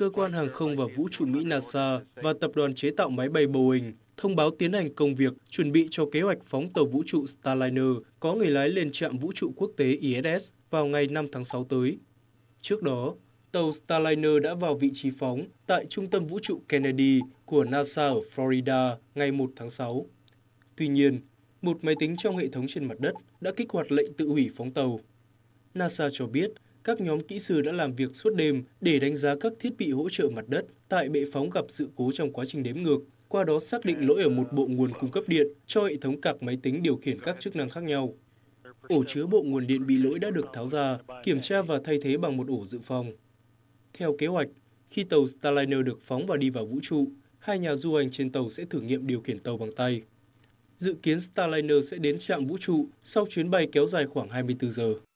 cơ quan hàng không và vũ trụ Mỹ NASA và tập đoàn chế tạo máy bay Boeing thông báo tiến hành công việc chuẩn bị cho kế hoạch phóng tàu vũ trụ Starliner có người lái lên trạm vũ trụ quốc tế ISS vào ngày 5 tháng 6 tới. Trước đó, tàu Starliner đã vào vị trí phóng tại Trung tâm Vũ trụ Kennedy của NASA ở Florida ngày 1 tháng 6. Tuy nhiên, một máy tính trong hệ thống trên mặt đất đã kích hoạt lệnh tự hủy phóng tàu. NASA cho biết các nhóm kỹ sư đã làm việc suốt đêm để đánh giá các thiết bị hỗ trợ mặt đất tại bệ phóng gặp sự cố trong quá trình đếm ngược, qua đó xác định lỗi ở một bộ nguồn cung cấp điện cho hệ thống cạc máy tính điều khiển các chức năng khác nhau. Ổ chứa bộ nguồn điện bị lỗi đã được tháo ra, kiểm tra và thay thế bằng một ổ dự phòng. Theo kế hoạch, khi tàu Starliner được phóng và đi vào vũ trụ, hai nhà du hành trên tàu sẽ thử nghiệm điều khiển tàu bằng tay. Dự kiến Starliner sẽ đến trạm vũ trụ sau chuyến bay kéo dài khoảng 24 giờ.